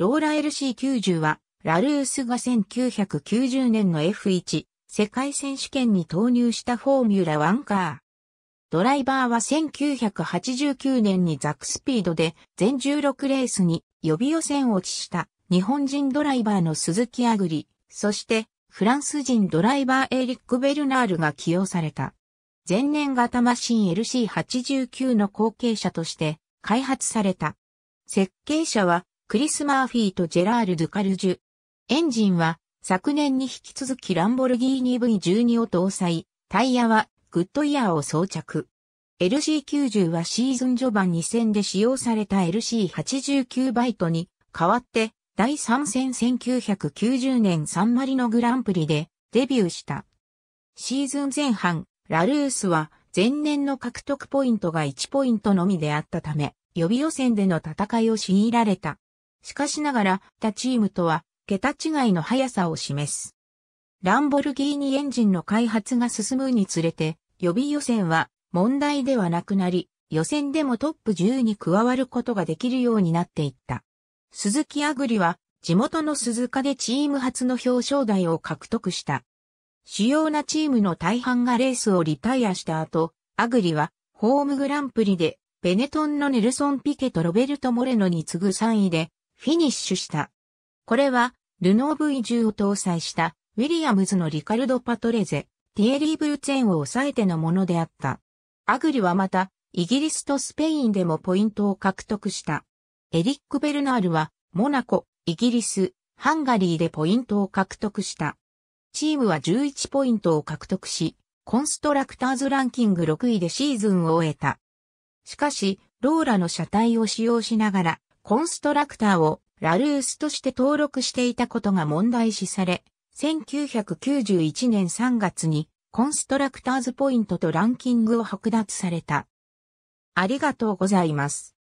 ローラ LC90 は、ラルースが1990年の F1 世界選手権に投入したフォーミュラ1カー。ドライバーは1989年にザックスピードで全16レースに予備予選落ちした日本人ドライバーの鈴木アグリ、そしてフランス人ドライバーエリック・ベルナールが起用された。前年型マシン LC89 の後継者として開発された。設計者はクリス・マーフィーとジェラール・ドゥカルジュ。エンジンは昨年に引き続きランボルギーニ V12 を搭載、タイヤはグッドイヤーを装着。LC90 はシーズン序盤2戦で使用された LC89 バイトに代わって第3戦1990年サンマリノグランプリでデビューした。シーズン前半、ラルースは前年の獲得ポイントが1ポイントのみであったため、予備予選での戦いを強いられた。しかしながら、他チームとは、桁違いの速さを示す。ランボルギーニエンジンの開発が進むにつれて、予備予選は問題ではなくなり、予選でもトップ10に加わることができるようになっていった。鈴木アグリは地元の鈴鹿でチーム初の表彰台を獲得した。主要なチームの大半がレースをリタイアした後、アグリはホームグランプリでベネトンのネルソン・ピケとロベルト・モレノに次ぐ3位でフィニッシュした。これは、ルノー V10 を搭載したウィリアムズのリカルド・パトレゼ、ティエリー・ブルツェンを抑えてのものであった。アグリはまた、イギリスとスペインでもポイントを獲得した。エリック・ベルナールは、モナコ、イギリス、ハンガリーでポイントを獲得した。チームは11ポイントを獲得し、コンストラクターズランキング6位でシーズンを終えた。しかし、ローラの車体を使用しながら、コンストラクターをラルースとして登録していたことが問題視され、1991年3月にコンストラクターズポイントとランキングを剥奪された。ありがとうございます。